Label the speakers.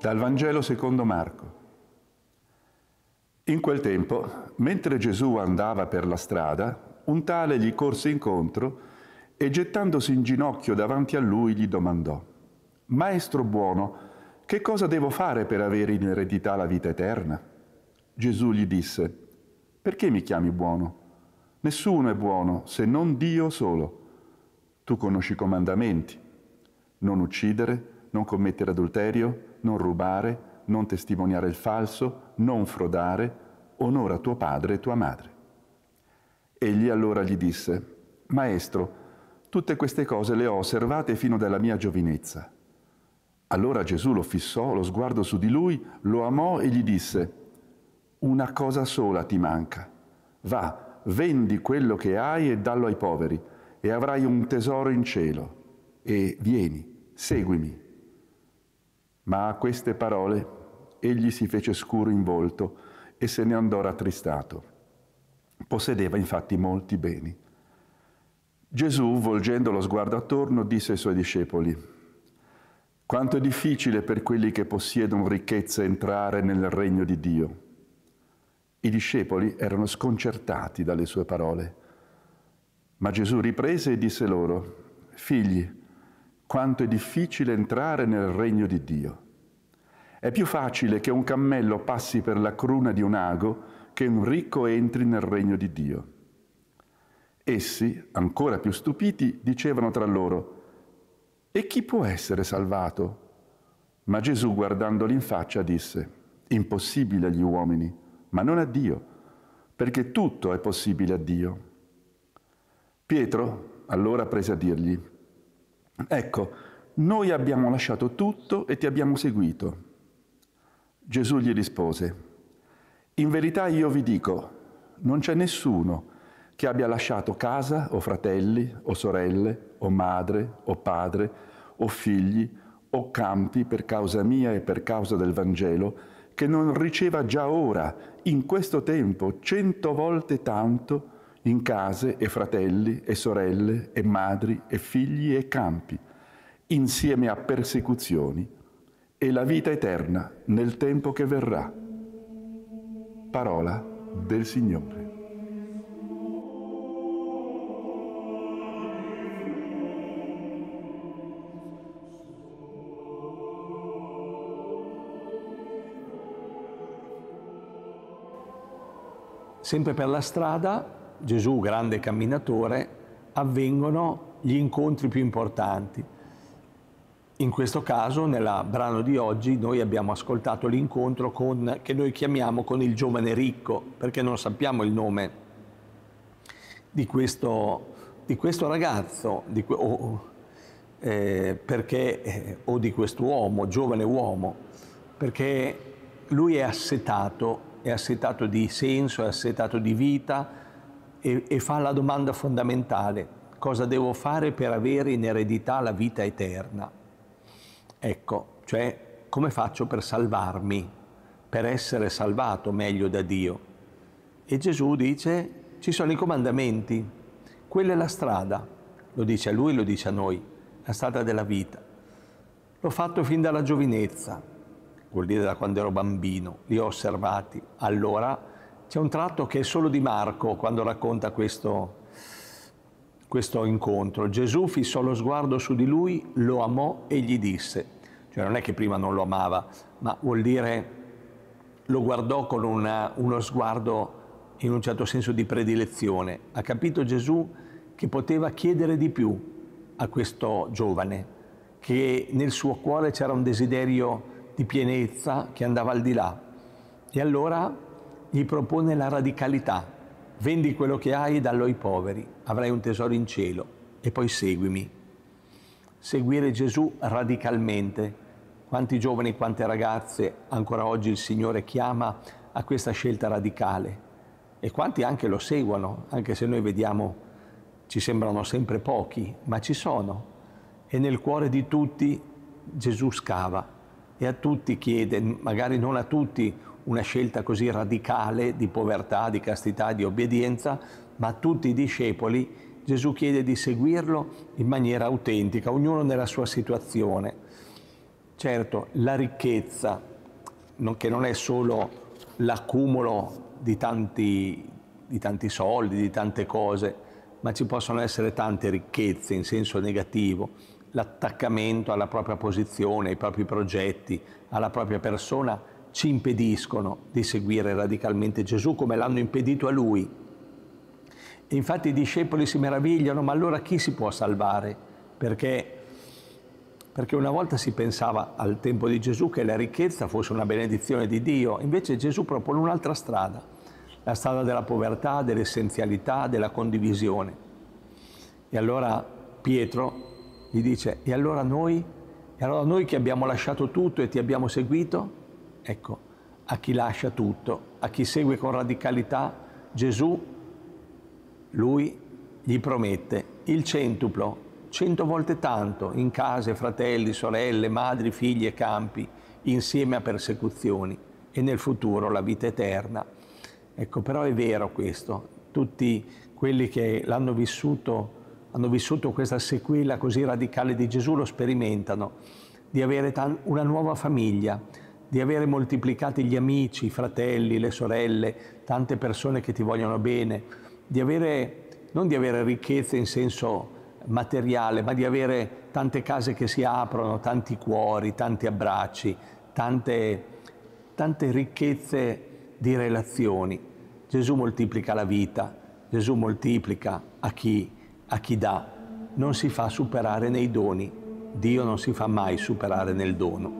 Speaker 1: Dal Vangelo secondo Marco. In quel tempo, mentre Gesù andava per la strada, un tale gli corse incontro e gettandosi in ginocchio davanti a lui gli domandò, Maestro buono, che cosa devo fare per avere in eredità la vita eterna? Gesù gli disse, Perché mi chiami buono? Nessuno è buono se non Dio solo. Tu conosci i comandamenti, non uccidere, non commettere adulterio, non rubare, non testimoniare il falso, non frodare, onora tuo padre e tua madre. Egli allora gli disse, Maestro, tutte queste cose le ho osservate fino dalla mia giovinezza. Allora Gesù lo fissò, lo sguardo su di lui, lo amò e gli disse, Una cosa sola ti manca. Va, vendi quello che hai e dallo ai poveri, e avrai un tesoro in cielo. E vieni, seguimi. Ma a queste parole egli si fece scuro in volto e se ne andò rattristato. Possedeva infatti molti beni. Gesù, volgendo lo sguardo attorno, disse ai suoi discepoli, quanto è difficile per quelli che possiedono ricchezza entrare nel regno di Dio. I discepoli erano sconcertati dalle sue parole, ma Gesù riprese e disse loro, Figli, quanto è difficile entrare nel regno di Dio. È più facile che un cammello passi per la cruna di un ago che un ricco entri nel regno di Dio. Essi, ancora più stupiti, dicevano tra loro, E chi può essere salvato? Ma Gesù, guardandoli in faccia, disse, Impossibile agli uomini, ma non a Dio, perché tutto è possibile a Dio. Pietro allora prese a dirgli, Ecco, noi abbiamo lasciato tutto e ti abbiamo seguito. Gesù gli rispose, in verità io vi dico, non c'è nessuno che abbia lasciato casa o fratelli o sorelle o madre o padre o figli o campi per causa mia e per causa del Vangelo, che non riceva già ora, in questo tempo, cento volte tanto, in case e fratelli e sorelle e madri e figli e campi, insieme a persecuzioni e la vita eterna nel tempo che verrà. Parola del Signore.
Speaker 2: Sempre per la strada Gesù, grande camminatore, avvengono gli incontri più importanti. In questo caso, nel brano di oggi, noi abbiamo ascoltato l'incontro con, che noi chiamiamo con il giovane ricco, perché non sappiamo il nome di questo, di questo ragazzo, di, o, eh, perché, eh, o di quest'uomo, giovane uomo, perché lui è assetato, è assetato di senso, è assetato di vita, e, e fa la domanda fondamentale, cosa devo fare per avere in eredità la vita eterna? Ecco, cioè come faccio per salvarmi, per essere salvato meglio da Dio? E Gesù dice, ci sono i comandamenti, quella è la strada, lo dice a lui, lo dice a noi, la strada della vita. L'ho fatto fin dalla giovinezza, vuol dire da quando ero bambino, li ho osservati. Allora c'è un tratto che è solo di Marco quando racconta questo, questo incontro. Gesù fissò lo sguardo su di lui, lo amò e gli disse, cioè non è che prima non lo amava, ma vuol dire lo guardò con una, uno sguardo in un certo senso di predilezione. Ha capito Gesù che poteva chiedere di più a questo giovane, che nel suo cuore c'era un desiderio di pienezza che andava al di là. E allora gli propone la radicalità. Vendi quello che hai e dallo ai poveri, avrai un tesoro in cielo e poi seguimi. Seguire Gesù radicalmente. Quanti giovani e quante ragazze ancora oggi il Signore chiama a questa scelta radicale e quanti anche lo seguono, anche se noi vediamo ci sembrano sempre pochi, ma ci sono. E nel cuore di tutti Gesù scava e a tutti chiede, magari non a tutti una scelta così radicale di povertà, di castità, di obbedienza, ma a tutti i discepoli Gesù chiede di seguirlo in maniera autentica, ognuno nella sua situazione. Certo, la ricchezza, che non è solo l'accumulo di tanti, di tanti soldi, di tante cose, ma ci possono essere tante ricchezze in senso negativo, l'attaccamento alla propria posizione, ai propri progetti, alla propria persona, ci impediscono di seguire radicalmente Gesù come l'hanno impedito a lui. E infatti i discepoli si meravigliano, ma allora chi si può salvare? Perché, perché una volta si pensava al tempo di Gesù che la ricchezza fosse una benedizione di Dio, invece Gesù propone un'altra strada, la strada della povertà, dell'essenzialità, della condivisione. E allora Pietro gli dice, e allora noi? E allora noi che abbiamo lasciato tutto e ti abbiamo seguito? Ecco, a chi lascia tutto, a chi segue con radicalità Gesù, lui gli promette il centuplo, cento volte tanto, in case, fratelli, sorelle, madri, figli e campi, insieme a persecuzioni e nel futuro la vita eterna. Ecco, però è vero questo, tutti quelli che l'hanno vissuto, hanno vissuto questa sequela così radicale di Gesù lo sperimentano, di avere una nuova famiglia, di avere moltiplicati gli amici, i fratelli, le sorelle, tante persone che ti vogliono bene, di avere, non di avere ricchezze in senso materiale, ma di avere tante case che si aprono, tanti cuori, tanti abbracci, tante, tante ricchezze di relazioni. Gesù moltiplica la vita, Gesù moltiplica a chi, a chi dà, non si fa superare nei doni, Dio non si fa mai superare nel dono.